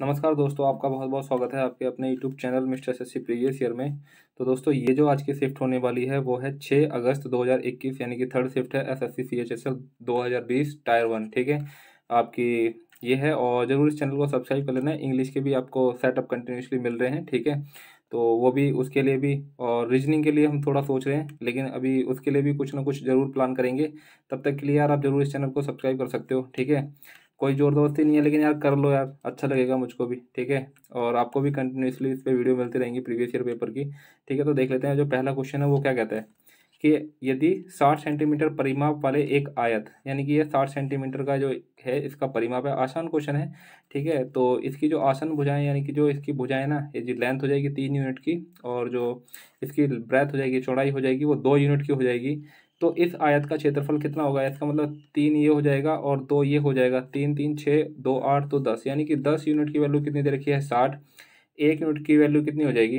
नमस्कार दोस्तों आपका बहुत बहुत स्वागत है आपके अपने YouTube channel Mister S S previous year में तो दोस्तों ये जो आज की शिफ्ट होने वाली है वो है 6 अगस्त 2021 यानी कि थर्ड शिफ्ट है S S C C H S L दो टायर वन ठीक है आपकी ये है और ज़रूर इस चैनल को सब्सक्राइब कर लेना इंग्लिश के भी आपको सेटअप कंटिन्यूसली मिल रहे हैं ठीक है तो वो भी उसके लिए भी और रीजनिंग के लिए हम थोड़ा सोच रहे हैं लेकिन अभी उसके लिए भी कुछ ना कुछ ज़रूर प्लान करेंगे तब तक के लिए यार आप ज़रूर इस चैनल को सब्सक्राइब कर सकते हो ठीक है कोई ज़ोर दोस्ती नहीं है लेकिन यार कर लो यार अच्छा लगेगा मुझको भी ठीक है और आपको भी कंटिन्यूसली इस पर वीडियो मिलती रहेंगी प्रीवियस ईयर पेपर की ठीक है तो देख लेते हैं जो पहला क्वेश्चन है वो क्या कहता है कि यदि साठ सेंटीमीटर परिमाप वाले एक आयत यानी कि ये साठ सेंटीमीटर का जो है इसका परिमाप है आसान क्वेश्चन है ठीक है तो इसकी जो आसान भुजाएं यानी कि जो इसकी भुजाएं ना ये जी लेंथ हो जाएगी तीन यूनिट की और जो इसकी ब्रेथ हो जाएगी चौड़ाई हो जाएगी वो दो यूनिट की हो जाएगी तो इस आयत का क्षेत्रफल कितना होगा इसका मतलब तीन ये हो जाएगा और दो ये हो जाएगा तीन तीन छः दो आठ तो दस यानी कि दस यूनिट की वैल्यू कितनी दे रखी है साठ एक यूनिट की वैल्यू कितनी हो जाएगी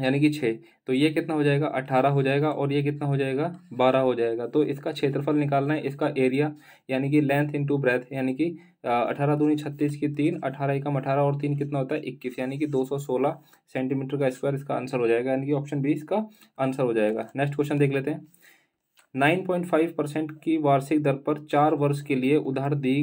यानी कि छः तो ये कितना हो जाएगा अट्ठारह हो जाएगा और ये कितना हो जाएगा बारह हो जाएगा तो इसका क्षेत्रफल निकालना है इसका एरिया यानी कि लेंथ इंटू ब्रेथ यानी कि अठारह दूनी छत्तीस की तीन अठारह एकम अठारह और तीन कितना होता है इक्कीस यानी कि दो सौ सोलह सेंटीमीटर का स्क्वायर इसका आंसर हो जाएगा यानी कि ऑप्शन बी इसका आंसर हो जाएगा नेक्स्ट क्वेश्चन देख लेते हैं 9.5 परसेंट की वार्षिक दर पर चार वर्ष के लिए उधार दी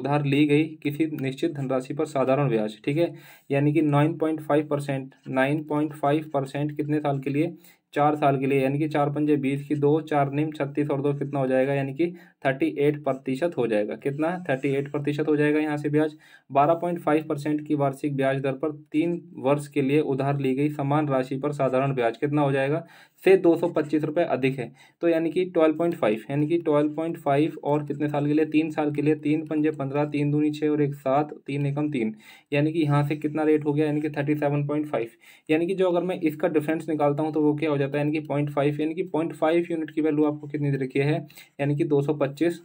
उधार ली गई किसी निश्चित धनराशि पर साधारण ब्याज ठीक है यानी कि 9.5 परसेंट नाइन परसेंट कितने साल के लिए चार साल के लिए यानी कि चार पंजे बीस की दो चार निम छत्तीस और दो कितना हो जाएगा यानी कि थर्टी एट प्रतिशत हो जाएगा कितना थर्टी एट प्रतिशत हो जाएगा यहाँ से ब्याज बारह पॉइंट फाइव परसेंट की वार्षिक ब्याज दर पर तीन वर्ष के लिए उधार ली गई समान राशि पर साधारण ब्याज कितना हो जाएगा से दो सौ पच्चीस रुपये अधिक है तो यानी कि ट्वेल्व पॉइंट फाइव यानी कि ट्वेल्व पॉइंट फाइव और कितने साल के लिए तीन साल के लिए तीन पंजे पंद्रह तीन दूनी छः और एक सात तीन एकम तीन यानी कि यहाँ से कितना रेट हो गया यानी कि थर्टी सेवन पॉइंट फाइव यानी कि जो अगर मैं इसका डिफरेंस निकालता हूँ तो वो क्या हो जाता है यानी कि पॉइंट फाइव यानी कि पॉइंट फाइव यूनिट की वैल्यू आपको कितनी दे रखी है यानी कि दो सौ पच्चीस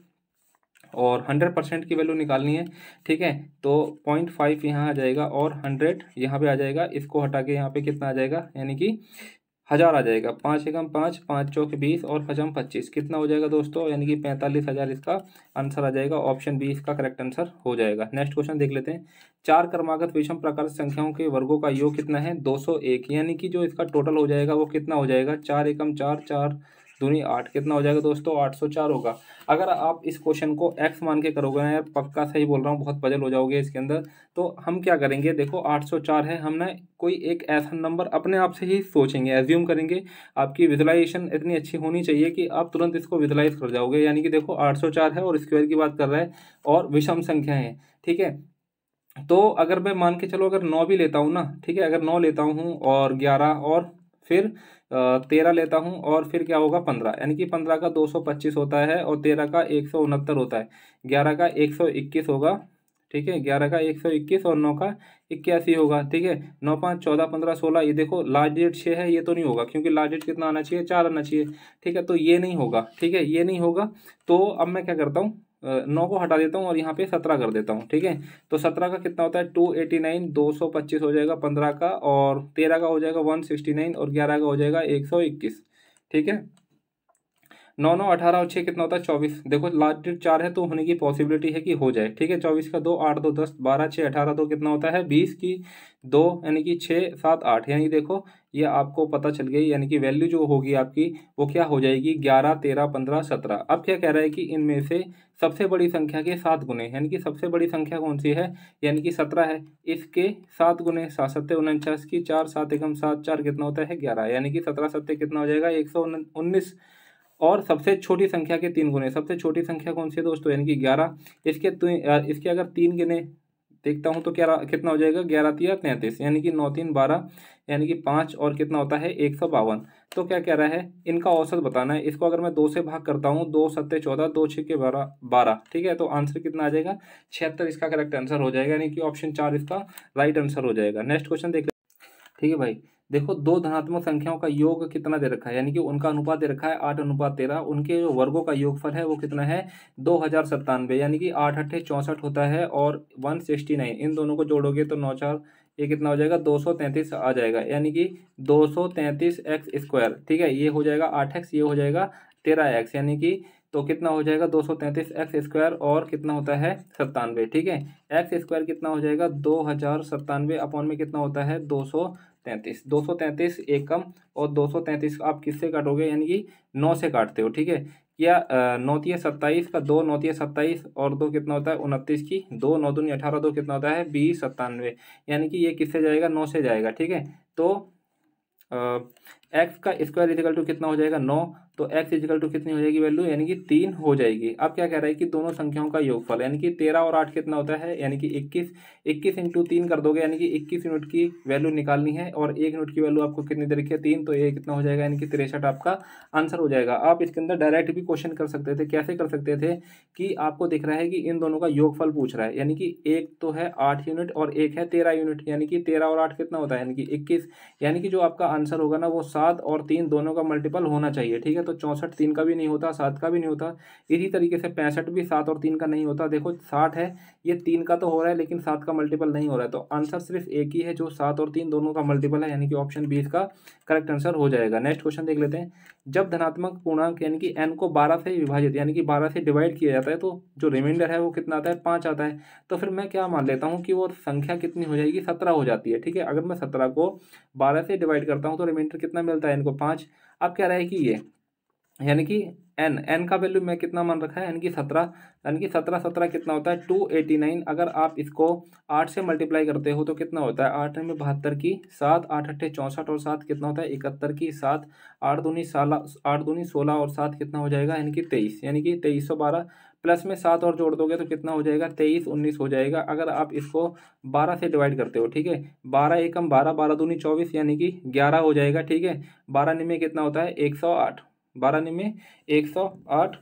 और हंड्रेड परसेंट की वैल्यू निकालनी है ठीक है तो पॉइंट फाइव यहाँ आ जाएगा और हंड्रेड यहाँ पे आ जाएगा इसको हटा के यहाँ पे कितना आ जाएगा यानी कि हज़ार आ जाएगा पाँच एकम पाँच पाँच चौक बीस और हजम पच्चीस कितना हो जाएगा दोस्तों यानी कि पैंतालीस हज़ार इसका आंसर आ जाएगा ऑप्शन बी इसका करेक्ट आंसर हो जाएगा नेक्स्ट क्वेश्चन देख लेते हैं चार क्रमागत विषम प्रकार संख्याओं के वर्गों का योग कितना है दो सौ एक यानी कि जो इसका टोटल हो जाएगा वो कितना हो जाएगा चार एकम चार चार दूनी आठ कितना हो जाएगा दोस्तों आठ सौ चार होगा अगर आप इस क्वेश्चन को एक्स मान के करोगे ना यार पक्का सही बोल रहा हूँ बहुत पजल हो जाओगे इसके अंदर तो हम क्या करेंगे देखो आठ सौ चार है हमने कोई एक ऐसा नंबर अपने आप से ही सोचेंगे एज्यूम करेंगे आपकी विजुलाइजेशन इतनी अच्छी होनी चाहिए कि आप तुरंत इसको विजुलाइज कर जाओगे यानी कि देखो आठ सौ चार है और स्क्वायर की बात कर रहा है और विषम संख्या है ठीक है तो अगर मैं मान के चलो अगर नौ भी लेता हूँ ना ठीक है अगर नौ लेता हूँ और ग्यारह और फिर तेरह लेता हूँ और फिर क्या होगा पंद्रह यानी कि पंद्रह का दो सौ पच्चीस होता है और तेरह का एक सौ उनहत्तर होता है ग्यारह का एक सौ इक्कीस होगा ठीक है ग्यारह का एक सौ इक्कीस और नौ का इक्यासी होगा ठीक है नौ पाँच चौदह पंद्रह सोलह ये देखो लास्ट डेट छः है ये तो नहीं होगा क्योंकि लास्ट डेट कितना आना चाहिए चार आना चाहिए ठीक है तो ये नहीं होगा ठीक है ये नहीं होगा तो अब मैं क्या करता हूँ नौ को हटा देता हूँ और यहाँ पे सत्रह कर देता हूँ ठीक है तो सत्रह का कितना होता है टू एटी नाइन दो सौ पच्चीस हो जाएगा पंद्रह का और तेरह का हो जाएगा वन सिक्सटी नाइन और ग्यारह का हो जाएगा एक सौ इक्कीस ठीक है नौ नौ अठारह और छः कितना होता है चौबीस देखो लास्ट डेट चार है तो होने की पॉसिबिलिटी है कि हो जाए ठीक है चौबीस का दो आठ दो दस बारह छः अठारह दो कितना होता है बीस की दो यानी कि छः सात आठ यानी देखो ये आपको पता चल गई यानी कि वैल्यू जो होगी आपकी वो क्या हो जाएगी ग्यारह तेरह पंद्रह सत्रह अब क्या कह रहा है कि इनमें से सबसे बड़ी संख्या के सात गुने यानी कि सबसे बड़ी संख्या कौन सी है यानी कि सत्रह है इसके सात गुने सात सत्य उनचास की चार सात एकम सात चार कितना होता है ग्यारह यानी कि सत्रह सत्य कितना हो जाएगा एक सौ उन्नीस और सबसे छोटी संख्या के तीन गुने सबसे छोटी संख्या कौन सी है दोस्तों यानी कि ग्यारह इसके इसके अगर तीन गिने देखता हूँ तो क्या कितना हो जाएगा ग्यारह तीन तैंतीस यानी कि नौ तीन बारह यानी कि पाँच और कितना होता है एक सौ बावन तो क्या कह रहा है इनका औसत बताना है इसको अगर मैं दो से भाग करता हूँ दो सत्ते चौदह दो छः के बारह बारह ठीक है तो आंसर कितना आ जाएगा छिहत्तर इसका करेक्ट आंसर हो जाएगा यानी कि ऑप्शन चार इसका राइट आंसर हो जाएगा नेक्स्ट क्वेश्चन देख ठीक है भाई देखो दो धनात्मक संख्याओं का योग कितना दे रखा है यानी कि उनका अनुपात दे रखा है आठ अनुपात तेरह उनके जो वर्गों का योगफल है वो कितना है दो हज़ार सत्तानवे यानी कि आठ अट्ठे चौंसठ होता है और वन सिक्सटी नाइन इन दोनों को जोड़ोगे तो नौ चार ये कितना हो जाएगा दो सौ तैंतीस आ जाएगा यानी कि दो सौ तैंतीस एक्स स्क्वायर ठीक है ये हो जाएगा आठ एक्स ये हो जाएगा तेरह एक्स यानी कि तो कितना हो जाएगा दो सौ तैंतीस एक्स स्क्वायर और कितना होता है सत्तानवे ठीक है एक्स स्क्वायर कितना हो जाएगा दो हज़ार सत्तानवे अपॉन में कितना होता है दो सौ तैंतीस दो सौ तैंतीस कम और दो सौ तैंतीस आप किससे काटोगे यानी कि नौ से काटते हो ठीक है या नौतीय सत्ताईस का दो नौतीय सत्ताईस और दो कितना होता है उनतीस की दो नौ दूनी अठारह दो कितना होता है बीस सत्तानवे यानी कि ये किससे जाएगा नौ से जाएगा ठीक है तो एक्स का स्क्वायर इजिकल टू कितना हो जाएगा नौ तो एक्स इजिकल टू कितनी हो जाएगी वैल्यू यानी कि तीन हो जाएगी अब क्या कह रहा है कि दोनों संख्याओं का योगफल यानी कि तेरह और आठ कितना होता है यानी कि इक्कीस इक्कीस इंटू तीन कर दोगे यानी कि इक्कीस यूनिट की वैल्यू निकालनी है और एक यूनिट की वैल्यू आपको कितनी दे रखी है तीन तो ये कितना हो जाएगा यानी कि तिरसठ आपका आंसर हो जाएगा आप इसके अंदर डायरेक्ट भी क्वेश्चन कर सकते थे कैसे कर सकते थे कि आपको दिख रहा है कि इन दोनों का योगफल पूछ रहा है यानी कि एक तो है आठ यूनिट और एक है तेरह यूनिट यानी कि तेरह और आठ कितना होता है यानी कि इक्कीस यानी कि जो आपका आंसर होगा ना वो सात सात और तीन दोनों का मल्टीपल होना चाहिए ठीक है तो चौंसठ तीन का भी नहीं होता सात का भी नहीं होता इसी तरीके से पैंसठ भी सात और तीन का नहीं होता देखो साठ है ये तीन का तो हो रहा है लेकिन सात का मल्टीपल नहीं हो रहा है तो आंसर सिर्फ एक ही है जो सात और तीन दोनों का मल्टीपल है यानी कि ऑप्शन बीस का करेक्ट आंसर हो जाएगा नेक्स्ट क्वेश्चन देख लेते हैं जब धनात्मक पूर्णांक यानी कि एन को बारह से विभाजित यानी कि बारह से डिवाइड किया जाता है तो जो रिमाइंडर है वो कितना आता है पाँच आता है तो फिर मैं क्या मान लेता हूँ कि वो संख्या कितनी हो जाएगी सत्रह हो जाती है ठीक है अगर मैं सत्रह को बारह से डिवाइड करता हूँ तो रिमाइंडर कितना कितना मिलता है इनको पाँच अब क्या रहा है कि ये यानी कि एन एन का वैल्यू मैं कितना मान रखा है यानी कि सत्रह यानी कि सत्रह सत्रह कितना होता है टू एटी नाइन अगर आप इसको आठ से मल्टीप्लाई करते हो तो कितना होता है आठ में बहत्तर की सात आठ अट्ठे चौंसठ और सात कितना होता है इकहत्तर की सात आठ दूनी सोलह आठ दूनी सोलह और सात कितना हो जाएगा यानी कि तेईस यानी कि तेईस सौ बारह प्लस में सात और जोड़ दोगे तो कितना हो जाएगा तेईस उन्नीस हो जाएगा अगर आप इसको बारह से डिवाइड करते हो ठीक है बारह एकम बारह बारह दूनी चौबीस यानी कि ग्यारह हो जाएगा ठीक है बारह निम्न कितना होता है एक सौ आठ बारह निम्न एक सौ आठ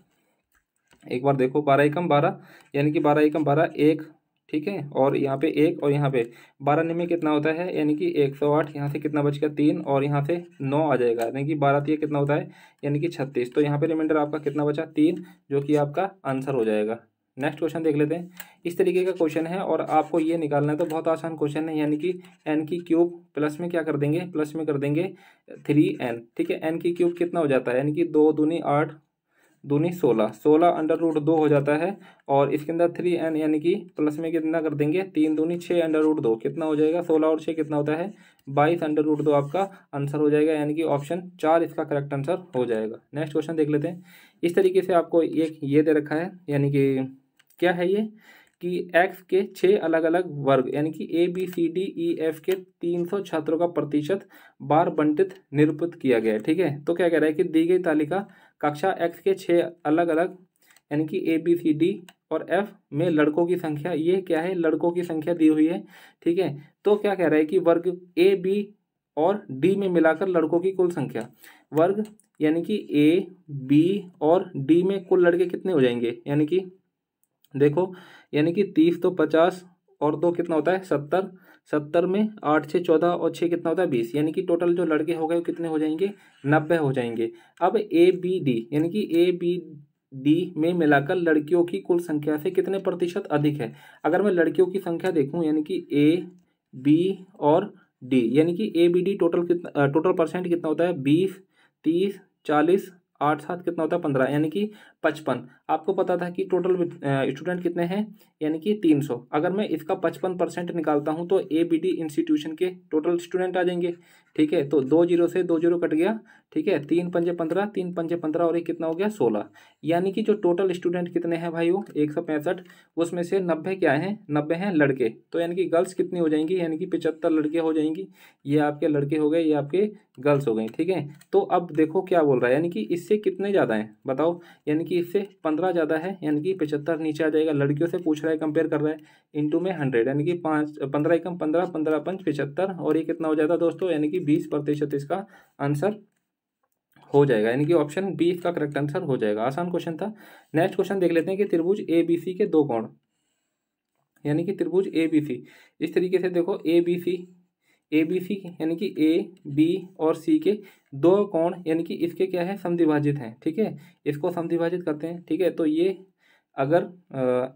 एक बार देखो बारह एकम बारह यानी कि बारह एकम बारह एक ठीक है और यहाँ पे एक और यहाँ पे बारह निम्न कितना होता है यानी कि एक सौ आठ यहाँ से कितना बच गया तीन और यहाँ से नौ आ जाएगा यानी कि बारह तीन कितना होता है यानी कि छत्तीस तो यहाँ पे रिमाइंडर आपका कितना बचा तीन जो कि आपका आंसर हो जाएगा नेक्स्ट क्वेश्चन देख लेते हैं इस तरीके का क्वेश्चन है और आपको ये निकालना है तो बहुत आसान क्वेश्चन है यानी कि एन की क्यूब प्लस में क्या कर देंगे प्लस में कर देंगे थ्री एन ठीक है एन की क्यूब कितना हो जाता है यानी कि दो दूनी आठ दूनी सोलह सोलह अंडर रूट दो हो जाता है और इसके अंदर थ्री एन यानी कि प्लस में कितना कर देंगे तीन दूनी छः अंडर रूट दो कितना हो जाएगा सोलह और छः कितना होता है बाईस अंडर रूट दो आपका आंसर हो जाएगा यानी कि ऑप्शन चार इसका करेक्ट आंसर हो जाएगा नेक्स्ट क्वेश्चन देख लेते हैं इस तरीके से आपको एक ये दे रखा है यानी कि क्या है ये कि एक्स के छः अलग अलग वर्ग यानी कि A B C D E F के तीन सौ छात्रों का प्रतिशत बार बंटित निरूपित किया गया है ठीक है तो क्या कह रहा है कि दी गई तालिका कक्षा एक्स के छः अलग अलग यानी कि ए बी सी डी और एफ में लड़कों की संख्या ये क्या है लड़कों की संख्या दी हुई है ठीक है तो क्या कह रहा है कि वर्ग ए बी और डी में मिलाकर लड़कों की कुल संख्या वर्ग यानी कि ए बी और डी में कुल लड़के कितने हो जाएंगे यानी कि देखो यानी कि तीस तो पचास और दो कितना होता है सत्तर सत्तर में आठ छः चौदह और छः कितना होता है बीस यानी कि टोटल जो लड़के हो गए वो कितने हो जाएंगे नब्बे हो जाएंगे अब ए बी डी यानी कि ए बी डी में मिलाकर लड़कियों की कुल संख्या से कितने प्रतिशत अधिक है अगर मैं लड़कियों की संख्या देखूँ यानी कि ए बी और डी यानी कि ए बी डी टोटल कितना टोटल परसेंट कितना होता है बीस तीस चालीस आठ सात कितना होता है पंद्रह यानी कि पचपन आपको पता था कि टोटल स्टूडेंट कितने हैं यानी कि तीन सौ अगर मैं इसका पचपन परसेंट निकालता हूँ तो ए बी डी इंस्टीट्यूशन के टोटल स्टूडेंट आ जाएंगे ठीक है तो दो जीरो से दो जीरो कट गया ठीक है तीन पंजे पंद्रह तीन पंजे पंद्रह और ये कितना हो गया सोलह यानी कि जो टोटल स्टूडेंट कितने हैं भाई वो एक सौ पैंसठ उसमें से नब्बे क्या हैं नब्बे हैं लड़के तो यानी कि गर्ल्स कितनी हो जाएंगी यानी कि पिचहत्तर लड़के हो जाएंगी ये आपके लड़के हो गए ये आपके गर्ल्स हो गए ठीक है तो अब देखो क्या बोल रहा है यानी कि इससे कितने ज़्यादा हैं बताओ यानी कि इससे पंद्रह ज़्यादा है यानी कि पचहत्तर नीचे आ जाएगा लड़कियों से पूछ रहा है कंपेयर कर रहा है इंटू में हंड्रेड यानी कि पाँच पंद्रह एकम पंद्रह पंद्रह पंच पचहत्तर और ये कितना हो जाता है दोस्तों यानी कि बीस प्रतिशत इसका आंसर हो जाएगा यानी कि ऑप्शन बी इसका करेक्ट आंसर हो जाएगा आसान क्वेश्चन था नेक्स्ट क्वेश्चन देख लेते हैं कि त्रिभुज ए बी सी के दो कोण यानी कि त्रिभुज ए बी सी इस तरीके से देखो ए बी सी ए बी सी यानी कि ए बी और सी के दो कोण यानी कि इसके क्या है समधिभाजित हैं ठीक है इसको समधिभाजित करते हैं ठीक है तो ये अगर आ,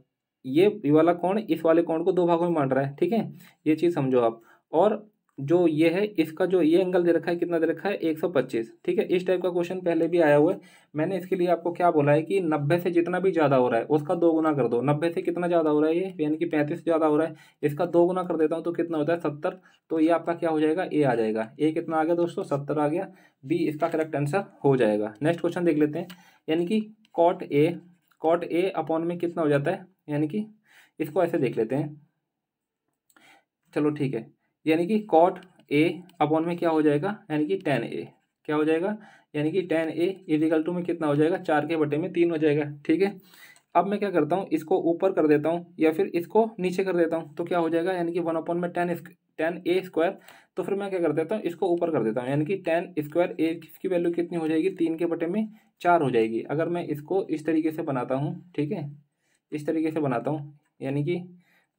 ये वाला कोण इस वाले कोण को दो भागों में बांट रहा है ठीक है ये चीज़ समझो आप और जो ये है इसका जो ये एंगल दे रखा है कितना दे रखा है 125 ठीक है इस टाइप का क्वेश्चन पहले भी आया हुआ है मैंने इसके लिए आपको क्या बोला है कि 90 से जितना भी ज़्यादा हो रहा है उसका दो गुना कर दो 90 से कितना ज़्यादा हो रहा है ये यानी कि 35 ज़्यादा हो रहा है इसका दो गुना कर देता हूँ तो कितना होता है सत्तर तो ये आपका क्या हो जाएगा ए आ जाएगा ए कितना आ गया दोस्तों सत्तर आ गया बी इसका करेक्ट आंसर हो जाएगा नेक्स्ट क्वेश्चन देख लेते हैं यानी कि cot A cot A upon में कितना हो जाता है यानी कि इसको ऐसे देख लेते हैं चलो ठीक है यानी कि कॉट ए अपॉन में क्या हो जाएगा यानी कि टेन ए क्या हो जाएगा यानी कि टेन ए इजिकल टू में कितना हो जाएगा चार के बटे में तीन हो जाएगा ठीक है अब मैं क्या करता हूँ इसको ऊपर कर देता हूँ या फिर इसको नीचे कर देता हूँ तो क्या हो जाएगा यानी कि वन अपॉन में टेन टेन ए स्क्वायर तो फिर मैं क्या कर देता हूँ इसको ऊपर कर देता हूँ यानी कि टेन स्क्वायर ए की वैल्यू कितनी हो जाएगी तीन के बटे में चार हो जाएगी अगर मैं इसको इस तरीके से बनाता हूँ ठीक है इस तरीके से बनाता हूँ यानी कि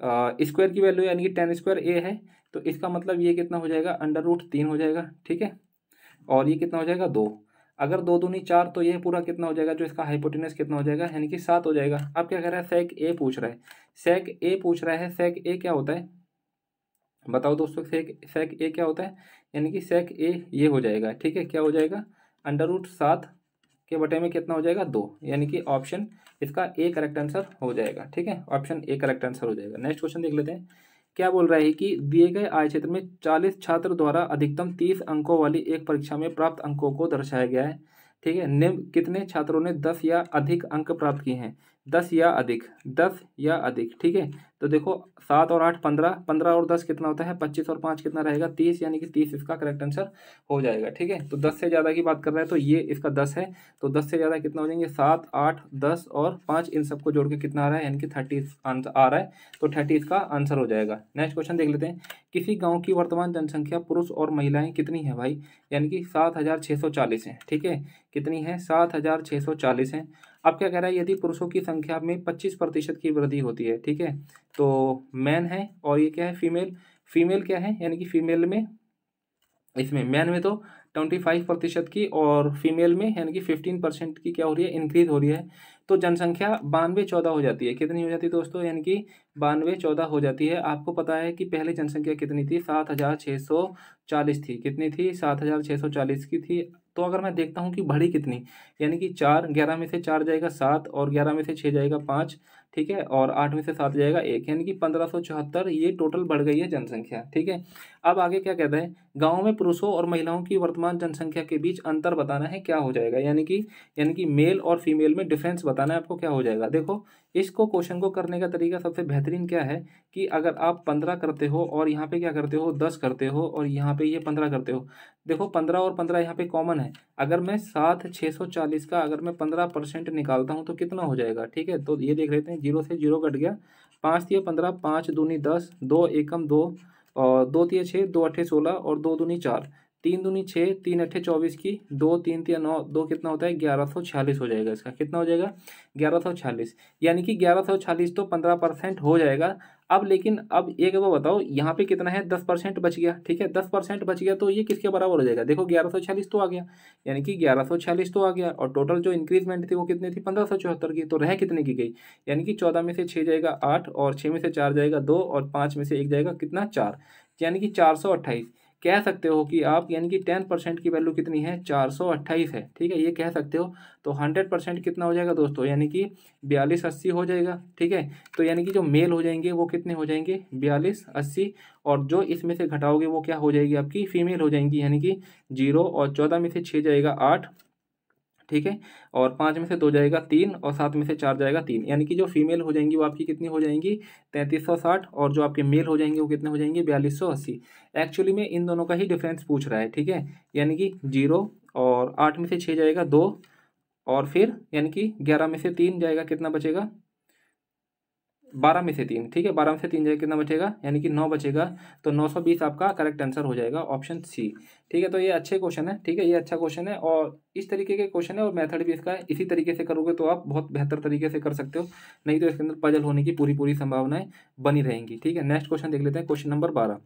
स्क्वायर की वैल्यू यानी कि टेन स्क्वायर ए है तो इसका मतलब ये कितना हो जाएगा अंडर रूट तीन हो जाएगा ठीक है और ये कितना हो जाएगा दो अगर दो दूनी चार तो ये पूरा कितना हो जाएगा जो इसका हाइपोटेनस कितना हो जाएगा यानी कि सात हो जाएगा अब क्या कह रहा है सेक ए पूछ रहा है सेक ए पूछ रहा है सेक ए क्या होता है बताओ दोस्तों सेक सेक ए क्या होता है यानी कि सेक ए ये हो जाएगा ठीक है क्या हो जाएगा अंडर रूट सात के बटे में कितना हो जाएगा दो यानी कि ऑप्शन इसका ए करेक्ट आंसर हो जाएगा ठीक है ऑप्शन ए करेक्ट आंसर हो जाएगा नेक्स्ट क्वेश्चन देख लेते हैं क्या बोल रहा है कि दिए गए आय क्षेत्र में चालीस छात्र द्वारा अधिकतम तीस अंकों वाली एक परीक्षा में प्राप्त अंकों को दर्शाया गया है ठीक है निम्न कितने छात्रों ने दस या अधिक अंक प्राप्त किए हैं दस या अधिक दस या अधिक ठीक है तो देखो सात और आठ पंद्रह पंद्रह और दस कितना होता है पच्चीस और पाँच कितना रहेगा तीस यानी कि तीस इसका करेक्ट आंसर हो जाएगा ठीक है तो दस से ज़्यादा की बात कर रहे हैं तो ये इसका दस है तो दस से ज़्यादा कितना हो जाएंगे सात आठ दस और पाँच इन सबको जोड़ के कितना आ रहा है यानी कि थर्टी आंसर आ रहा है तो थर्टी इसका आंसर हो जाएगा नेक्स्ट क्वेश्चन देख लेते हैं किसी गाँव की वर्तमान जनसंख्या पुरुष और महिलाएँ कितनी है भाई यानी कि सात हज़ार छः सौ चालीस है ठीक है कितनी है सात हज़ार छः सौ चालीस अब क्या कह रहा है यदि पुरुषों की संख्या में पच्चीस प्रतिशत की वृद्धि होती है ठीक है तो मैन है और ये क्या है फीमेल फीमेल क्या है यानी कि फीमेल में इसमें मैन में तो ट्वेंटी फाइव प्रतिशत की और फीमेल में यानी कि फिफ्टीन परसेंट की क्या हो रही है इंक्रीज हो रही है तो जनसंख्या बानवे चौदह हो जाती है कितनी हो जाती है दोस्तों यानी कि बानवे चौदह हो जाती है आपको पता है कि पहले जनसंख्या कितनी थी सात हज़ार छः सौ चालीस थी कितनी थी सात हज़ार छः सौ चालीस की थी तो अगर मैं देखता हूँ कि बढ़ी कितनी यानी कि चार ग्यारह में से चार जाएगा सात और ग्यारह में से छः जाएगा पाँच ठीक है और आठ में से सात जाएगा एक यानी कि पंद्रह सौ चौहत्तर ये टोटल बढ़ गई है जनसंख्या ठीक है अब आगे क्या कहता है गाँव में पुरुषों और महिलाओं की वर्तमान जनसंख्या के बीच अंतर बताना है क्या हो जाएगा यानी कि यानी कि मेल और फीमेल में डिफ्रेंस बताना है आपको क्या हो जाएगा देखो इसको क्वेश्चन को करने का तरीका सबसे बेहतरीन क्या है कि अगर आप पंद्रह करते हो और यहाँ पे क्या करते हो दस करते हो और यहाँ पे ये पंद्रह करते हो देखो पंद्रह और पंद्रह यहाँ पे कॉमन है अगर मैं सात छः सौ चालीस का अगर मैं पंद्रह परसेंट निकालता हूँ तो कितना हो जाएगा ठीक है तो ये देख लेते हैं जीरो से जीरो कट गया पाँच तीय पंद्रह पाँच दूनी दस दो एकम दो और दो तीय छः दो अठे सोलह और दो दूनी चार तीन दूनी छः तीन अट्ठे चौबीस की दो तीन तीन नौ दो कितना होता है ग्यारह सौ छियालीस हो जाएगा इसका कितना हो जाएगा ग्यारह सौ छियालीस यानी कि ग्यारह सौ छियालीस तो पंद्रह परसेंट हो जाएगा अब लेकिन अब एक बार बताओ यहाँ पे कितना है दस परसेंट बच गया ठीक है दस परसेंट बच गया तो ये किसके बराबर हो जाएगा देखो ग्यारह सौ छियालीस तो आ गया यानी कि ग्यारह सौ छियालीस तो आ गया और टोटल जो इंक्रीजमेंट थी वो कितनी थी पंद्रह सौ चौहत्तर की तो रह कितने की गई यानी कि चौदह में से छः जाएगा आठ और छः में से चार जाएगा दो और पाँच में से एक जाएगा कितना चार यानी कि चार सौ अट्ठाईस कह सकते हो कि आप यानी कि टेन परसेंट की वैल्यू कितनी है चार सौ अट्ठाईस है ठीक है ये कह सकते हो तो हंड्रेड परसेंट कितना हो जाएगा दोस्तों यानी कि बयालीस अस्सी हो जाएगा ठीक है तो यानी कि जो मेल हो जाएंगे वो कितने हो जाएंगे बयालीस अस्सी और जो इसमें से घटाओगे वो क्या हो जाएगी आपकी फीमेल हो जाएंगी यानी कि जीरो और चौदह में से छः जाएगा आठ ठीक है और पाँच में से दो जाएगा तीन और सात में से चार जाएगा तीन यानी कि जो फीमेल हो जाएंगी वो आपकी कितनी हो जाएंगी तैंतीस सौ साठ और जो आपके मेल हो जाएंगे वो कितने हो जाएंगे बयालीस सौ अस्सी एक्चुअली में इन दोनों का ही डिफरेंस पूछ रहा है ठीक है यानी कि जीरो और आठ में से छः जाएगा दो और फिर यानी कि ग्यारह में से तीन जाएगा कितना बचेगा बारह में से तीन ठीक है बारह में से तीन जगह कितना बचेगा यानी कि नौ बचेगा तो नौ सौ बीस आपका करेक्ट आंसर हो जाएगा ऑप्शन सी ठीक है तो ये अच्छे क्वेश्चन है ठीक है ये अच्छा क्वेश्चन है और इस तरीके के क्वेश्चन है और मेथड भी इसका है इसी तरीके से करोगे तो आप बहुत बेहतर तरीके से कर सकते हो नहीं तो इसके अंदर पजल होने की पूरी पूरी संभावनाएं बनी रहेंगी ठीक है नेक्स्ट क्वेश्चन देख लेते हैं क्वेश्चन नंबर बारह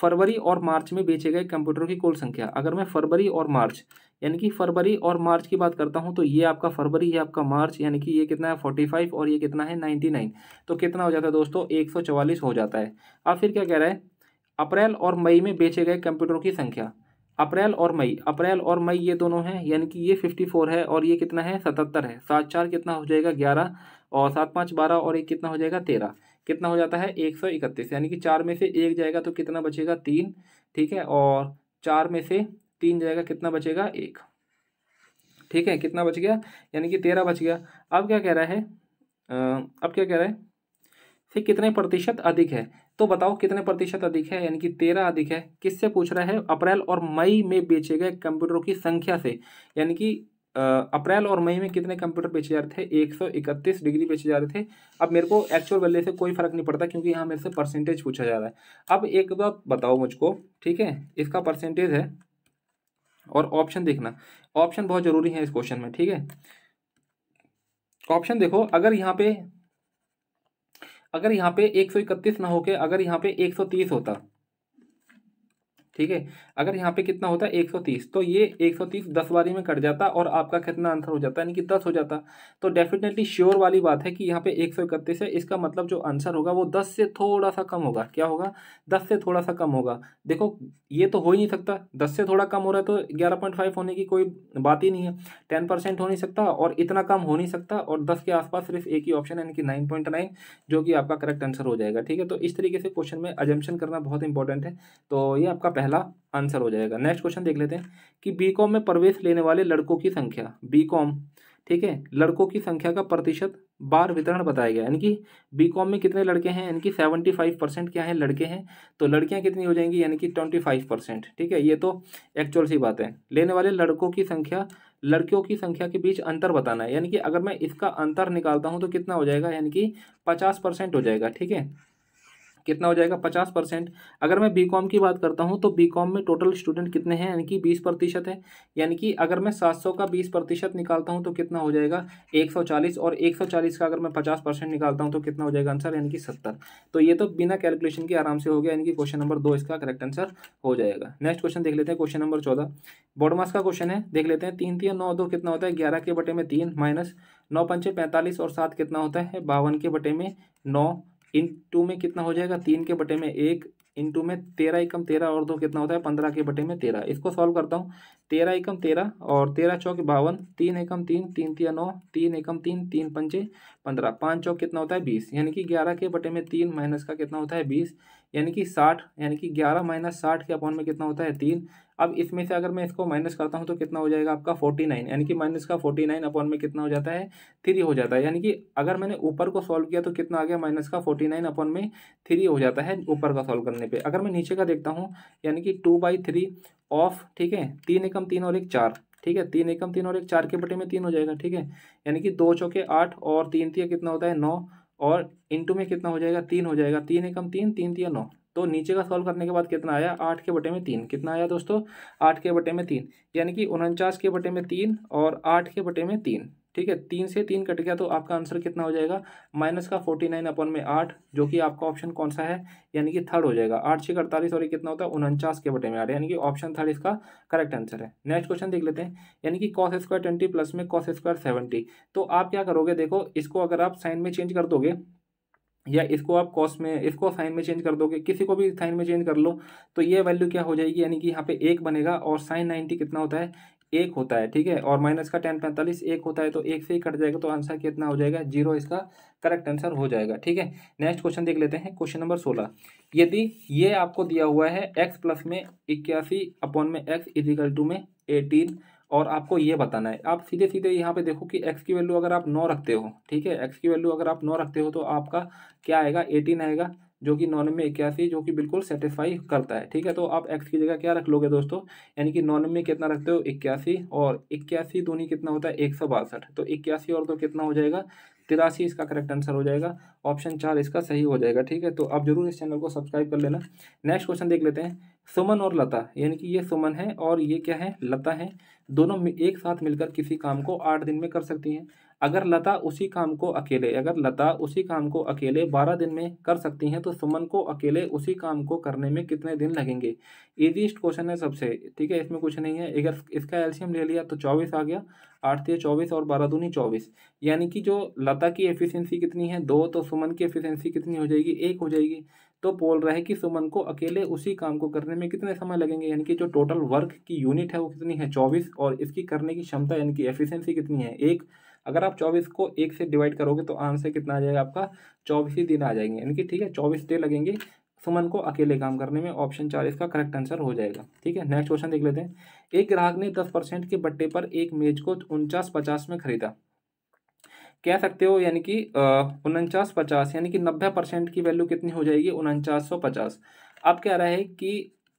फरवरी और मार्च में बेचे गए कंप्यूटरों की कुल संख्या अगर मैं फरवरी और मार्च यानी कि फरवरी और मार्च की बात करता हूँ तो ये आपका फरवरी ये आपका मार्च यानी कि ये कितना है फोर्टी फाइव और ये कितना है नाइन्टी नाइन तो कितना हो जाता है दोस्तों एक सौ चवालीस हो जाता है अब फिर क्या कह रहा है अप्रैल और मई में बेचे गए कंप्यूटरों की संख्या अप्रैल और मई अप्रैल और मई ये दोनों हैं यानी कि ये फिफ्टी फोर है और ये कितना है सतहत्तर है सात चार कितना हो जाएगा ग्यारह और सात पाँच बारह और एक कितना हो जाएगा तेरह कितना हो जाता है एक सौ इकतीस यानी कि चार में से एक जाएगा तो कितना बचेगा तीन ठीक है और चार में से तीन जाएगा कितना बचेगा एक ठीक है कितना बच गया यानी कि तेरह बच गया अब क्या कह रहा है अब क्या कह रहा है से कितने प्रतिशत अधिक है तो बताओ कितने प्रतिशत अधिक है यानी कि तेरह अधिक है किससे पूछ रहा है अप्रैल और मई में बेचे गए कंप्यूटरों की संख्या से यानी कि अप्रैल और मई में कितने कंप्यूटर बेचे जा रहे थे 131 डिग्री बेचे जा रहे थे अब मेरे को एक्चुअल वैल्यू से कोई फर्क नहीं पड़ता क्योंकि यहाँ मेरे से परसेंटेज पूछा जा रहा है अब एक बात बताओ मुझको ठीक है इसका परसेंटेज है और ऑप्शन देखना ऑप्शन बहुत ज़रूरी है इस क्वेश्चन में ठीक है ऑप्शन देखो अगर यहाँ पे अगर यहाँ पे इकतीस ना होके अगर यहाँ पे तीस होता ठीक है अगर यहाँ पे कितना होता है एक सौ तीस तो ये एक सौ तीस दस बारी में कट जाता और आपका कितना आंसर हो जाता यानी कि दस हो जाता तो डेफिनेटली श्योर वाली बात है कि यहाँ पे एक सौ इकतीस है इसका मतलब जो आंसर होगा वो दस से थोड़ा सा कम होगा क्या होगा दस से थोड़ा सा कम होगा देखो ये तो हो ही नहीं सकता दस से थोड़ा कम हो रहा है तो ग्यारह पॉइंट फाइव होने की कोई बात ही नहीं है टेन परसेंट हो नहीं सकता और इतना कम हो नहीं सकता और दस के आसपास सिर्फ एक ही ऑप्शन है यानी कि नाइन पॉइंट नाइन जो कि आपका करेक्ट आंसर हो जाएगा ठीक है तो इस तरीके से क्वेश्चन में अजम्पन करना बहुत इंपॉर्टेंट है तो ये आपका पहला पहला आंसर हो जाएगा नेक्स्ट क्वेश्चन देख लेते हैं कि बीकॉम में प्रवेश लेने वाले लड़कों की संख्या बीकॉम ठीक है लड़कों की संख्या का प्रतिशत बार वितरण बताया गया यानी कि बीकॉम में कितने लड़के हैं यानी कि सेवेंटी फाइव परसेंट क्या है लड़के हैं तो लड़कियां कितनी हो जाएंगी यानी कि ट्वेंटी फाइव परसेंट ठीक है ये तो एक्चुअल सी बात है लेने वाले लड़कों की संख्या लड़कियों की संख्या के बीच अंतर बताना है यानी कि अगर मैं इसका अंतर निकालता हूँ तो कितना हो जाएगा यानी कि पचास हो जाएगा ठीक है कितना हो जाएगा पचास परसेंट अगर मैं बी कॉम की बात करता हूँ तो बी कॉम में टोटल स्टूडेंट कितने हैं यानी कि बीस प्रतिशत है यानी कि अगर मैं सात सौ का बीस प्रतिशत निकालता हूँ तो कितना हो जाएगा एक सौ चालीस और एक सौ चालीस का अगर मैं पचास परसेंट निकालता हूँ तो कितना हो जाएगा आंसर यानी कि सत्तर तो ये तो बिना कैलकुलेशन के आराम से हो गया यानी कि क्वेश्चन नंबर दो इसका करेक्ट आंसर हो जाएगा नेक्स्ट क्वेश्चन देख लेते हैं क्वेश्चन नंबर चौदह बोडमास का क्वेश्चन है देख लेते हैं तीन तीन नौ दो कितना होता है ग्यारह के बटे में तीन माइनस नौ पंचे पैंतालीस और सात कितना होता है बावन के बटे में नौ इन टू में कितना हो जाएगा तीन के बटे में एक इन टू में तेरह एकम तेरह और दो कितना होता है पंद्रह के बटे में तेरह इसको सॉल्व करता हूँ तेरह एकम तेरह और तेरह चौक बावन तीन एकम तीन तीन तीन नौ तीन एकम तीन तीन पंचे पंद्रह पाँच चौक कितना होता है बीस यानी कि ग्यारह के बटे में तीन माइनस का कितना होता है बीस यानी कि साठ यानी कि ग्यारह माइनस साठ के अपॉन में कितना होता है तीन अब इसमें से अगर मैं इसको माइनस करता हूँ तो कितना हो जाएगा आपका फोर्टी नाइन यानी कि माइनस का फोर्टी नाइन अपॉन में कितना हो जाता है थ्री हो जाता है यानी कि अगर मैंने ऊपर को सॉल्व किया तो कितना आ गया माइनस का फोर्टी नाइन अपॉन में थ्री हो जाता है ऊपर का सॉल्व करने पर अगर मैं नीचे का देखता हूँ यानी कि टू बाई थ्री ऑफ ठीक है तीन एकम तीन और एक चार ठीक है तीन एकम तीन और एक चार के बटे में तीन हो जाएगा ठीक है यानी कि दो चौके आठ और तीन तीन कितना होता है नौ और इंटू में कितना हो जाएगा तीन हो जाएगा तीन एकम तीन तीन तीन नौ तो नीचे का सॉल्व करने के बाद कितना आया आठ के बटे में तीन कितना आया दोस्तों आठ के बटे में तीन यानी कि उनचास के बटे में तीन और आठ के बटे में तीन ठीक है तीन से तीन कट गया तो आपका आंसर कितना हो जाएगा माइनस का फोर्टी नाइन अपन में आठ जो कि आपका ऑप्शन कौन सा है यानी कि थर्ड हो जाएगा आठ छः अड़तालीस और कितना होता है उनचास के बटे में आठ यानी कि ऑप्शन थर्ड इसका करेक्ट आंसर है नेक्स्ट क्वेश्चन देख लेते हैं यानी कि कॉस स्क्वायर ट्वेंटी प्लस में कॉस स्क्वायर सेवेंटी तो आप क्या करोगे देखो इसको अगर आप साइन में चेंज कर दोगे या इसको आप कॉस में इसको साइन में चेंज कर दोगे किसी को भी साइन में चेंज कर लो तो ये वैल्यू क्या हो जाएगी यानी कि यहाँ पे एक बनेगा और साइन नाइन्टी कितना होता है एक होता है ठीक है और माइनस का टेन पैंतालीस एक होता है तो एक से ही कट जाएगा तो आंसर कितना हो जाएगा जीरो इसका करेक्ट आंसर हो जाएगा ठीक है नेक्स्ट क्वेश्चन देख लेते हैं क्वेश्चन नंबर सोलह यदि ये आपको दिया हुआ है एक्स प्लस में इक्यासी अपॉन में एक्स इजिकल टू में एटीन और आपको ये बताना है आप सीधे सीधे यहाँ पे देखो कि एक्स की वैल्यू अगर आप नौ रखते हो ठीक है एक्स की वैल्यू अगर आप नौ रखते हो तो आपका क्या आएगा एटीन आएगा जो कि नॉनवे इक्यासी जो कि बिल्कुल सेटिस्फाई करता है ठीक है तो आप एक्स की जगह क्या रख लोगे दोस्तों यानी कि नॉनवे कितना रखते हो इक्यासी और इक्यासी दूनी कितना होता है एक सौ बासठ तो इक्यासी और तो कितना हो जाएगा तिरासी इसका करेक्ट आंसर हो जाएगा ऑप्शन चार इसका सही हो जाएगा ठीक है तो आप जरूर इस चैनल को सब्सक्राइब कर लेना नेक्स्ट क्वेश्चन देख लेते हैं सुमन और लता यानी कि ये सुमन है और ये क्या है लता है दोनों एक साथ मिलकर किसी काम को आठ दिन में कर सकती हैं अगर लता उसी काम को अकेले अगर लता उसी काम को अकेले बारह दिन में कर सकती हैं तो सुमन को अकेले उसी काम को करने में कितने दिन लगेंगे ईजीस्ट क्वेश्चन है सबसे ठीक है इसमें कुछ नहीं है अगर इसका एल्शियम ले लिया तो चौबीस आ गया आठ थे चौबीस और बारह दूनी चौबीस यानी कि जो लता की एफिशिएंसी कितनी है दो तो सुमन की एफिशिएंसी कितनी हो जाएगी एक हो जाएगी तो बोल रहा है कि सुमन को अकेले उसी काम को करने में कितने समय लगेंगे यानी कि जो टोटल वर्क की यूनिट है वो कितनी है चौबीस और इसकी करने की क्षमता यानी कि एफिशिएंसी कितनी है एक अगर आप चौबीस को एक से डिवाइड करोगे तो आंसर कितना आ जाएगा आपका चौबीस ही दिन आ जाएंगे यानी कि ठीक है चौबीस डे लगेंगे सुमन को अकेले काम करने में ऑप्शन चार इसका करेक्ट आंसर हो जाएगा ठीक है नेक्स्ट क्वेश्चन देख लेते हैं एक ग्राहक ने दस परसेंट के बट्टे पर एक मेज को उनचास पचास में खरीदा कह सकते हो यानी कि उनचास पचास यानी कि नब्बे परसेंट की वैल्यू कितनी हो जाएगी उनचास सौ पचास अब कह रहा है कि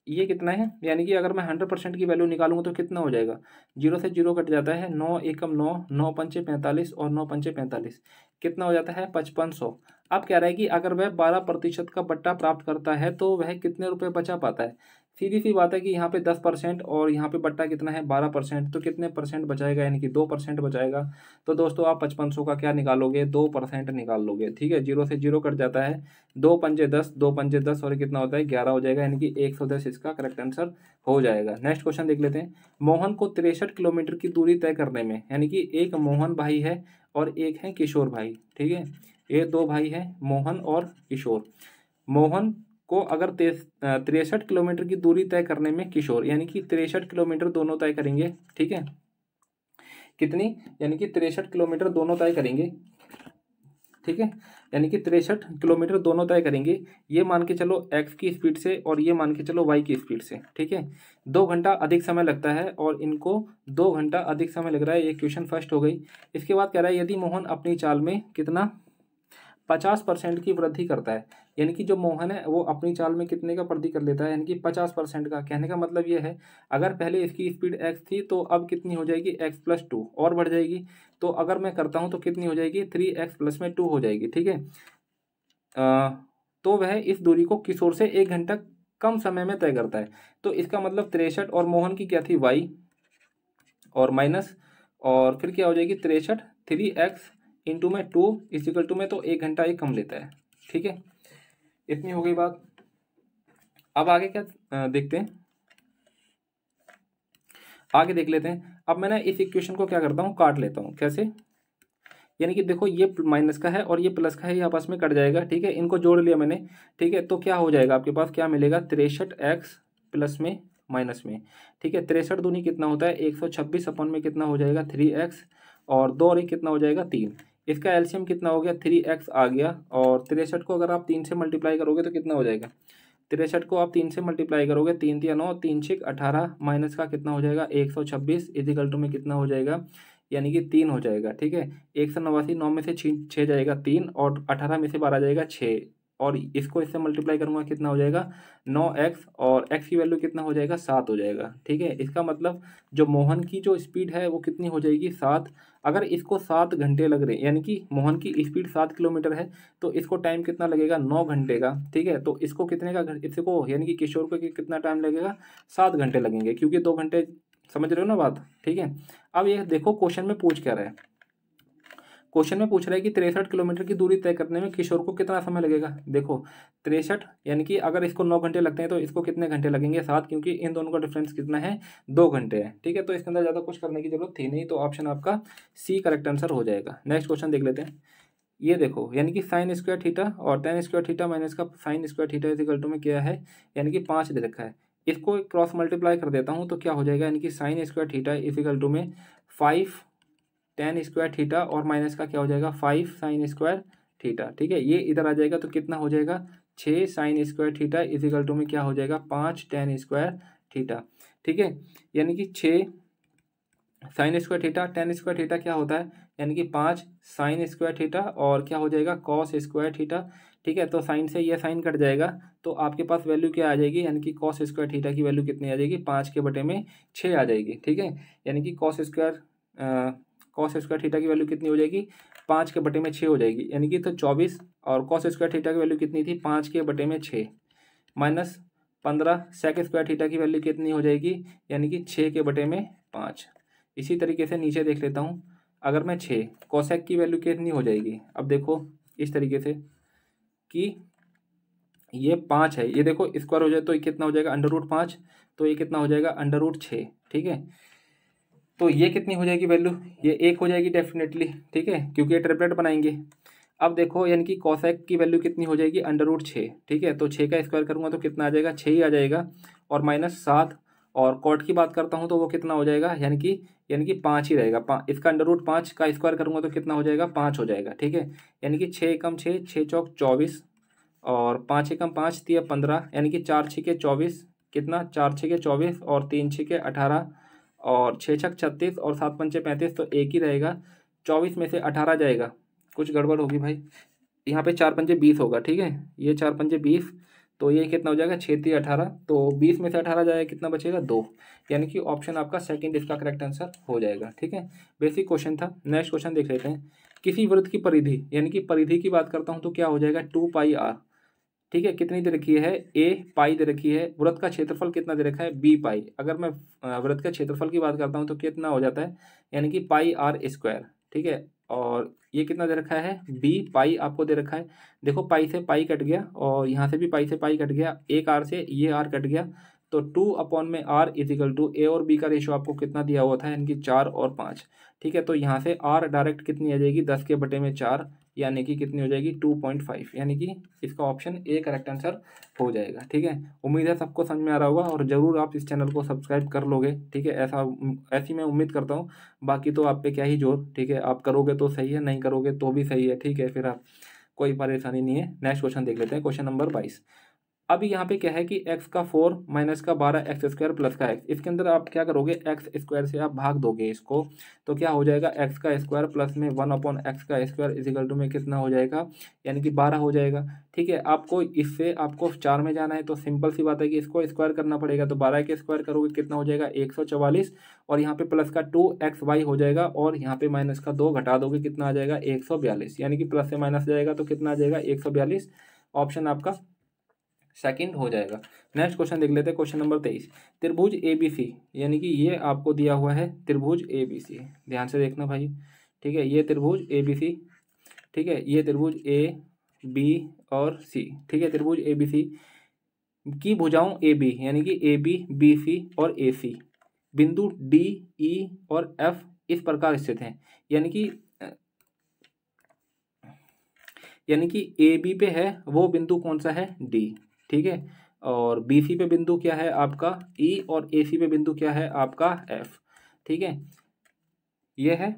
ये कितना है यानी कि अगर मैं हंड्रेड परसेंट की वैल्यू निकालूंगा तो कितना हो जाएगा जीरो से जीरो कट जाता है नौ एकम नौ नौ पंचे पैंतालीस और नौ पंचे पैंतालीस कितना हो जाता है पचपन सौ अब कह रहा है कि अगर वह बारह प्रतिशत का बट्टा प्राप्त करता है तो वह कितने रुपये बचा पाता है सीधी सी बात है कि यहाँ पे दस परसेंट और यहाँ पे बट्टा कितना है बारह परसेंट तो कितने परसेंट बचाएगा यानी कि दो परसेंट बचाएगा तो दोस्तों आप पचपन सौ का क्या निकालोगे दो परसेंट निकाल लोगे ठीक है जीरो से जीरो कट जाता है दो पंजे दस दो पंजे दस और कितना होता है ग्यारह हो जाएगा यानी कि एक सौ दस इसका करेक्ट आंसर हो जाएगा नेक्स्ट क्वेश्चन देख लेते हैं मोहन को तिरसठ किलोमीटर की दूरी तय करने में यानी कि एक मोहन भाई है और एक है किशोर भाई ठीक है ये दो भाई हैं मोहन और किशोर मोहन को अगर तिरसठ किलोमीटर की दूरी तय करने में किशोर यानी कि तिरसठ किलोमीटर दोनों तय करेंगे ठीक है कितनी यानी कि तिरसठ किलोमीटर दोनों तय करेंगे ठीक है यानी कि तिरसठ किलोमीटर दोनों तय करेंगे ये मान के चलो एक्स की स्पीड से और ये मान के चलो वाई की स्पीड से ठीक है दो घंटा अधिक समय लगता है और इनको दो घंटा अधिक समय लग रहा है ये क्वेश्चन फर्स्ट हो गई इसके बाद कह रहा है यदि मोहन अपनी चाल में कितना पचास परसेंट की वृद्धि करता है यानी कि जो मोहन है वो अपनी चाल में कितने का वृद्धि कर लेता है यानी कि पचास परसेंट का कहने का मतलब ये है अगर पहले इसकी स्पीड एक्स थी तो अब कितनी हो जाएगी एक्स प्लस टू और बढ़ जाएगी तो अगर मैं करता हूँ तो कितनी हो जाएगी थ्री एक्स प्लस में टू हो जाएगी ठीक है तो वह इस दूरी को किशोर से एक घंटा कम समय में तय करता है तो इसका मतलब तिरसठ और मोहन की क्या थी वाई और माइनस और फिर क्या हो जाएगी तिरसठ थ्री एक्स इंटू में टू इज इक्वल टू में तो एक घंटा एक कम लेता है ठीक है इतनी हो गई बात अब आगे क्या देखते हैं आगे देख लेते हैं अब मैंने इस इक्वेशन को क्या करता हूँ काट लेता हूँ कैसे यानी कि देखो ये माइनस का है और ये प्लस का है ये आपस में कट जाएगा ठीक है इनको जोड़ लिया मैंने ठीक है तो क्या हो जाएगा आपके पास क्या मिलेगा तिरसठ एक्स प्लस में माइनस में ठीक है तिरसठ दूनी कितना होता है एक सौ छब्बीस अपन में कितना हो जाएगा थ्री एक्स और दो और एक कितना हो जाएगा तीन इसका एल्शियम कितना हो गया थ्री एक्स आ गया और तिरसठ को अगर आप तीन से मल्टीप्लाई करोगे तो कितना हो जाएगा तिरसठ को आप तीन से मल्टीप्लाई करोगे तीन तीन नौ तीन छिक अठारह माइनस का कितना हो जाएगा एक सौ छब्बीस इजिकल टू में कितना हो जाएगा यानी कि तीन हो जाएगा ठीक है एक सौ नवासी नौ में से छः जाएगा तीन और अठारह में से बारह जाएगा छः और इसको इससे मल्टीप्लाई करूँगा कितना हो जाएगा नौ एक्स और एक्स की वैल्यू कितना हो जाएगा सात हो जाएगा ठीक है इसका मतलब जो मोहन की जो स्पीड है वो कितनी हो जाएगी सात अगर इसको सात घंटे लग रहे हैं यानी कि मोहन की स्पीड सात किलोमीटर है तो इसको टाइम कितना लगेगा नौ घंटे का ठीक है तो इसको कितने का इसको यानी कि किशोर को कितना टाइम लगेगा सात घंटे लगेंगे क्योंकि दो घंटे समझ रहे हो ना बात ठीक है अब ये देखो क्वेश्चन में पूछ क्या रहा है क्वेश्चन में पूछ रहा है कि तिरसठ किलोमीटर की दूरी तय करने में किशोर को कितना समय लगेगा देखो तिरसठ यानी कि अगर इसको नौ घंटे लगते हैं तो इसको कितने घंटे लगेंगे साथ क्योंकि इन दोनों का डिफरेंस कितना है दो घंटे है ठीक है तो इसके अंदर ज़्यादा कुछ करने की जरूरत थी नहीं तो ऑप्शन आपका सी करेक्ट आंसर हो जाएगा नेक्स्ट क्वेश्चन देख लेते हैं ये देखो यानी कि साइन स्क्वायर थीटा और टेन स्क्वायर थीटा माइनस का साइन स्क्वायर थीटा इसी गल्टू में क्या है यानी कि पाँच दे रखा है इसको क्रॉस मल्टीप्लाई कर देता हूँ तो क्या हो जाएगा यानी कि साइन स्क्वायर थीटा इसी गल्टू में फाइव टेन स्क्वायर थीटा और माइनस का क्या हो जाएगा फाइव साइन स्क्वायर थीटा ठीक है ये इधर आ जाएगा तो कितना हो जाएगा छः sine square theta is equal to में क्या हो जाएगा पाँच टेन स्क्वायर थीटा ठीक है यानी कि छः sine square theta tan square theta क्या होता है यानी कि पाँच साइन स्क्वायर थीटा और क्या हो जाएगा कॉस स्क्वायर थीटा ठीक है तो साइन से ये साइन कट जाएगा तो आपके पास वैल्यू क्या आ जाएगी यानी कि कॉस स्क्वायर थीटा की वैल्यू कितनी आ जाएगी पाँच के बटे में छः आ जाएगी ठीक है यानी कि cos square cos square theta की वैल्यू कितनी हो जाएगी पाँच के बटे में छः हो जाएगी यानी कि तो चौबीस और कॉस स्क्वायर थीटा की वैल्यू कितनी थी पाँच के बटे में छः माइनस पंद्रह सेक स्क्वायर थीटा की वैल्यू कितनी हो जाएगी यानी कि छः के बटे में पाँच इसी तरीके से नीचे देख लेता हूँ अगर मैं छः कॉसेक की वैल्यू कितनी हो जाएगी अब देखो इस तरीके से कि ये पाँच है ये देखो स्क्वायर हो जाए तो ये कितना हो जाएगा अंडर रूट पाँच तो ये कितना हो जाएगा अंडर रूट छः ठीक है तो ये कितनी हो जाएगी वैल्यू ये एक हो जाएगी डेफिनेटली ठीक है क्योंकि ये ट्रिपलेट बनाएंगे अब देखो यानी कि कॉसैक की वैल्यू कितनी हो जाएगी अंडर रूट छः ठीक है तो छः का स्क्वायर करूँगा तो कितना आ जाएगा छः ही आ जाएगा और माइनस सात और कॉट की बात करता हूँ तो वो कितना हो जाएगा यानी कि यानी कि पाँच ही रहेगा पाँच इसका अंडर रूट पाँच का स्क्वायर करूँगा तो कितना हो जाएगा पाँच हो जाएगा ठीक है यानी कि छः एकम छः छः चौक चौबीस और पाँच एकम पाँच तीन पंद्रह यानी कि चार छः के चौबीस कितना चार छः के चौबीस और तीन छः के अठारह और छः छक छत्तीस और सात पंचे पैंतीस तो एक ही रहेगा चौबीस में से अठारह जाएगा कुछ गड़बड़ होगी भाई यहाँ पे चार पंजे बीस होगा ठीक है ये चार पंजे बीस तो ये कितना हो जाएगा तीस अठारह तो बीस में से अठारह जाएगा कितना बचेगा दो यानी कि ऑप्शन आपका सेकंड इसका करेक्ट आंसर हो जाएगा ठीक है बेसिक क्वेश्चन था नेक्स्ट क्वेश्चन देख लेते हैं किसी वृत्त की परिधि यानी कि परिधि की बात करता हूँ तो क्या हो जाएगा टू पाई आर ठीक है कितनी दे रखी है ए पाई दे रखी है व्रत का क्षेत्रफल कितना दे रखा है बी पाई अगर मैं व्रत का क्षेत्रफल की बात करता हूँ तो कितना हो जाता है यानी कि पाई आर स्क्वायर ठीक है और ये कितना दे रखा है बी पाई आपको दे रखा है देखो पाई से पाई कट गया और यहाँ से भी पाई से पाई कट गया एक आर से ये आर कट गया तो टू अपॉन में आर इजिकल टू ए और बी का रेशो आपको कितना दिया हुआ था यानी कि चार और पाँच ठीक है तो यहाँ से आर डायरेक्ट कितनी आ जाएगी दस के बटे में चार यानी कि कितनी हो जाएगी टू पॉइंट फाइव यानी कि इसका ऑप्शन ए करेक्ट आंसर हो जाएगा ठीक है उम्मीद है सबको समझ में आ रहा होगा और ज़रूर आप इस चैनल को सब्सक्राइब कर लोगे ठीक है ऐसा ऐसी मैं उम्मीद करता हूँ बाकी तो आप पे क्या ही जोर ठीक है आप करोगे तो सही है नहीं करोगे तो भी सही है ठीक है फिर आप कोई परेशानी नहीं है नेक्स्ट क्वेश्चन देख लेते हैं क्वेश्चन नंबर बाईस अभी यहाँ पे क्या है कि एक्स का फोर माइनस का बारह एक्स स्क्वायर प्लस का एक्स इसके अंदर आप क्या करोगे एक्स स्क्वायर से आप भाग दोगे इसको तो क्या हो जाएगा एक्स का स्क्वायर प्लस में वन अपॉन एक्स का स्क्वायर इजिकल टू में कितना हो जाएगा यानी कि बारह हो जाएगा ठीक है आपको इससे आपको चार में जाना है तो सिंपल सी बात है कि इसको स्क्वायर करना पड़ेगा तो बारह के स्क्वायर करोगे कितना हो जाएगा एक सौ चवालीस और यहाँ पे प्लस का टू एक्स वाई हो जाएगा और यहाँ पे माइनस का दो घटा दोगे कितना आ जाएगा एक सौ बयालीस यानी कि प्लस से माइनस जाएगा तो कितना आ जाएगा एक सौ बयालीस ऑप्शन आपका सेकंड हो जाएगा नेक्स्ट क्वेश्चन देख लेते हैं क्वेश्चन नंबर तेईस त्रिभुज ए बी सी यानी कि ये आपको दिया हुआ है त्रिभुज ए बी सी ध्यान से देखना भाई ठीक है ये त्रिभुज ए बी सी ठीक है ये त्रिभुज ए बी और सी ठीक है त्रिभुज ए बी सी की भुजाओं ए बी यानी कि ए बी बी सी और ए सी बिंदु डी ई e और एफ इस प्रकार स्थित हैं यानी कि यानी कि ए बी पे है वो बिंदु कौन सा है डी ठीक है और बी सी पे बिंदु क्या है आपका ई e और ए सी पे बिंदु क्या है आपका एफ ठीक है यह है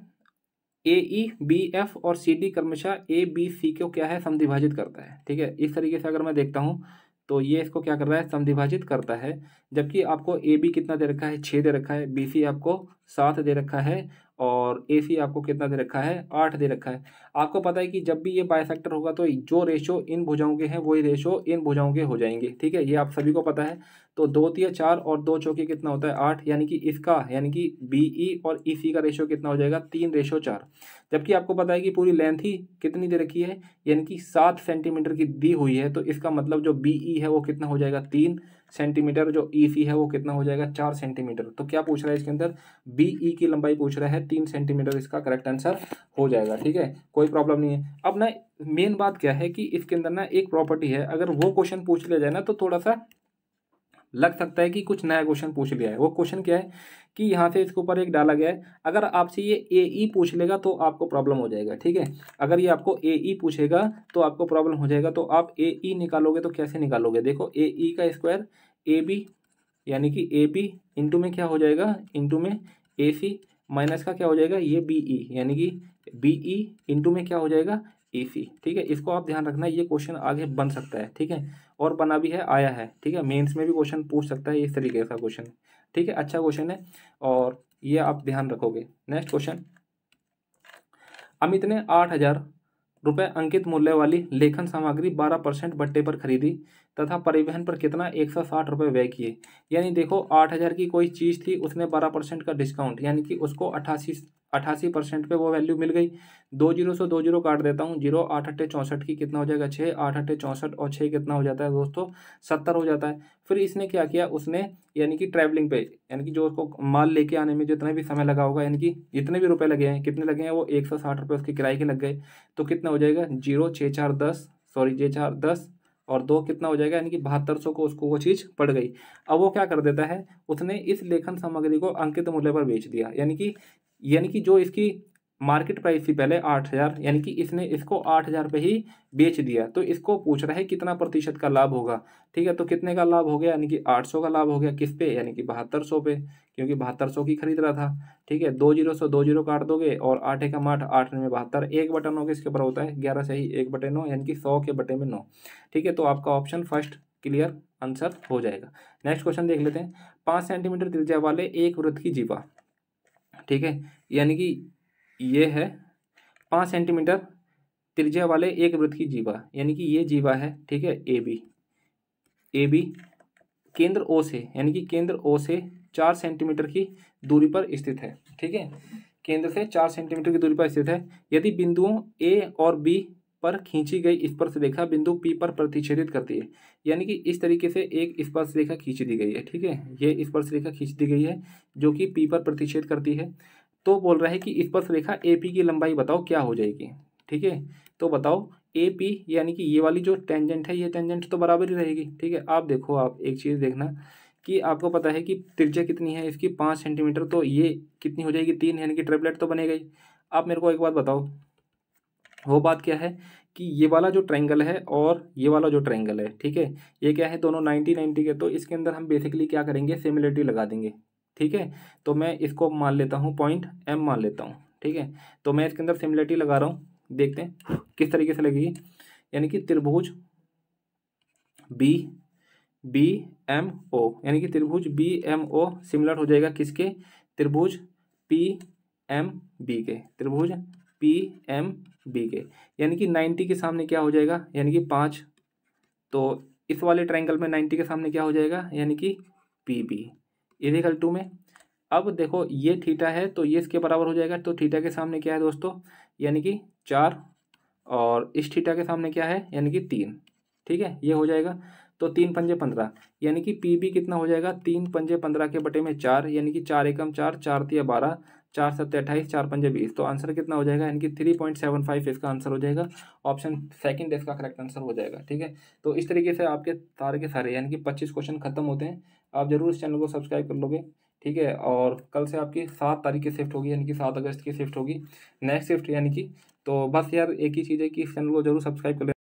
ए ई बी एफ और सी डी क्रमशः ए बी सी को क्या है समिभाजित करता है ठीक है इस तरीके से अगर मैं देखता हूँ तो ये इसको क्या कर रहा है समिभाजित करता है जबकि आपको ए बी कितना दे रखा है छः दे रखा है बी सी आपको सात दे रखा है और ए सी आपको कितना दे रखा है आठ दे रखा है आपको पता है कि जब भी ये बायसेक्टर होगा तो जो रेशो इन भुजाओं के हैं वही रेशो इन भुजाओं के हो जाएंगे ठीक है ये आप सभी को पता है तो दो तीन चार और दो चौके कितना होता है आठ यानी कि इसका यानी कि बी ई e और ई e सी का रेशो कितना हो जाएगा तीन रेशो चार जबकि आपको पता है कि पूरी लेंथ ही कितनी दे रखी है यानी कि सात सेंटीमीटर की दी हुई है तो इसका मतलब जो बी ई e है वो कितना हो जाएगा तीन सेंटीमीटर जो ई e सी है वो कितना हो जाएगा चार सेंटीमीटर तो क्या पूछ रहा है इसके अंदर बी ई e की लंबाई पूछ रहा है तीन सेंटीमीटर इसका करेक्ट आंसर हो जाएगा ठीक है कोई प्रॉब्लम नहीं है अब ना मेन बात क्या है कि इसके अंदर ना एक प्रॉपर्टी है अगर वो क्वेश्चन पूछ लिया जाए ना तो थोड़ा सा लग सकता है कि कुछ नया क्वेश्चन पूछ लिया है वो क्वेश्चन क्या है कि यहाँ से इसके ऊपर एक डाला गया है अगर आपसे ये ए ई e पूछ लेगा तो आपको प्रॉब्लम हो जाएगा ठीक है अगर ये आपको ए ई e पूछेगा तो आपको प्रॉब्लम हो जाएगा तो आप ए ई e निकालोगे तो कैसे निकालोगे देखो ए ई का स्क्वायर ए बी यानी कि ए बी इंटू में क्या हो जाएगा इंटू में ए सी माइनस का क्या हो जाएगा ये बी ई यानी कि बी ई इंटू में क्या हो जाएगा ए e, ठीक है इसको आप ध्यान रखना ये क्वेश्चन आगे बन सकता है ठीक है और बना भी है आया है ठीक है मेंस में भी क्वेश्चन पूछ सकता है इस तरीके का क्वेश्चन ठीक है अच्छा क्वेश्चन है और ये आप ध्यान रखोगे नेक्स्ट क्वेश्चन अमित ने आठ हजार रुपये अंकित मूल्य वाली लेखन सामग्री बारह परसेंट बट्टे पर खरीदी तथा परिवहन पर कितना एक सौ साठ रुपये व्यय किए यानी देखो आठ हज़ार की कोई चीज़ थी उसने बारह परसेंट का डिस्काउंट यानी कि उसको अट्ठासी अट्ठासी परसेंट पर वो वैल्यू मिल गई दो जीरो से दो जीरो काट देता हूँ जीरो आठ अट्ठे चौंसठ की कितना हो जाएगा छः आठ अट्ठे चौंसठ और छः कितना हो जाता है दोस्तों सत्तर हो जाता है फिर इसने क्या किया उसने यानी कि ट्रैवलिंग पे यानी कि जो उसको माल लेके आने में जितना भी समय लगा होगा यानी कि जितने भी रुपये लगे हैं कितने लगे हैं वो एक सौ साठ रुपये उसके किराए के लग गए तो कितना हो जाएगा जीरो छः चार दस सॉरी छः चार दस और दो कितना हो जाएगा यानी कि बहत्तर सौ को उसको वो चीज़ पड़ गई अब वो क्या कर देता है उसने इस लेखन सामग्री को अंकित मूल्य पर बेच दिया यानी कि यानी कि जो इसकी मार्केट प्राइस से पहले आठ हज़ार यानी कि इसने इसको आठ हज़ार पे ही बेच दिया तो इसको पूछ रहा है कितना प्रतिशत का लाभ होगा ठीक है तो कितने का लाभ हो गया यानी कि आठ सौ का लाभ हो गया किस पे यानी कि बहत्तर सौ पे क्योंकि बहत्तर सौ की खरीद रहा था ठीक है दो जीरो सौ दो जीरो काट दोगे और आठ एक आठ आठ में बहत्तर एक बटन हो गया इसके ऊपर होता है ग्यारह से ही एक बटे नौ यानी कि सौ के बटे में नौ ठीक है तो आपका ऑप्शन फर्स्ट क्लियर आंसर हो जाएगा नेक्स्ट क्वेश्चन देख लेते हैं पाँच सेंटीमीटर त्रिज्या वाले एक वृत्त की जीवा ठीक है यानी कि ये है पाँच सेंटीमीटर त्रिज्या वाले एक वृत्त की जीवा यानी कि ये जीवा है ठीक है ए बी ए बी केंद्र ओ से यानी कि केंद्र ओ से चार सेंटीमीटर की दूरी पर स्थित है ठीक है केंद्र से चार सेंटीमीटर की दूरी पर स्थित है यदि बिंदुओं ए और बी पर खींची गई स्पर्श रेखा बिंदु पी पर प्रतिच्छेदित करती है यानी कि इस तरीके से एक स्पर्श रेखा खींच दी गई है ठीक है ये स्पर्श रेखा खींच दी गई है जो कि पी पर प्रतिच्छेद करती है तो बोल रहा है कि स्पर्श रेखा ए पी की लंबाई बताओ क्या हो जाएगी ठीक है तो बताओ ए पी यानी कि ये वाली जो टेंजेंट है ये टेंजेंट तो बराबर ही रहेगी ठीक है आप देखो आप एक चीज़ देखना कि आपको पता है कि त्रिज्या कितनी है इसकी पाँच सेंटीमीटर तो ये कितनी हो जाएगी तीन यानी कि ट्रिपलेट तो बने गई आप मेरे को एक बात बताओ वो बात क्या है कि ये वाला जो ट्रायंगल है और ये वाला जो ट्रायंगल है ठीक है ये क्या है दोनों नाइन्टी नाइन्टी के तो इसके अंदर हम बेसिकली क्या करेंगे सिमिलरिटी लगा देंगे ठीक है तो मैं इसको मान लेता हूँ पॉइंट एम मान लेता हूँ ठीक है तो मैं इसके अंदर सिमिलरिटी लगा रहा हूँ देखते हैं किस तरीके से लगेगी यानी कि त्रिभुज बी बी एम ओ यानी कि त्रिभुज बी एम ओ सिमिलर हो जाएगा किसके त्रिभुज पी एम बी के त्रिभुज पी एम बी के यानी कि नाइन्टी के सामने क्या हो जाएगा यानी कि पाँच तो इस वाले ट्रायंगल में नाइन्टी के सामने क्या हो जाएगा यानी कि पी बी इजिकल टू में अब देखो ये थीटा है तो ये इसके बराबर हो जाएगा तो थीटा के सामने क्या है दोस्तों यानी कि चार और इस थीटा के सामने क्या है यानी कि तीन ठीक है ये हो जाएगा तो तीन पंजे पंद्रह यानी कि पी बी कितना हो जाएगा तीन पंजे पंद्रह के बटे में चार यानी कि चार एकम चार चार तीय बारह चार सत्य अट्ठाईस चार पंजे बीस तो आंसर कितना हो जाएगा यानी कि थ्री पॉइंट सेवन फाइव इसका आंसर हो जाएगा ऑप्शन सेकंड इसका करेक्ट आंसर हो जाएगा ठीक है तो इस तरीके से आपके सारे के सारे यानी कि पच्चीस क्वेश्चन खत्म होते हैं आप ज़रूर इस चैनल को सब्सक्राइब कर लोगे ठीक है और कल से आपकी सात तारीख की शिफ्ट होगी यानी कि सात अगस्त की शिफ्ट होगी नेक्स्ट शिफ्ट यानी कि तो बस यार एक ही चीज़ है कि इस चैनल को जरूर सब्सक्राइब कर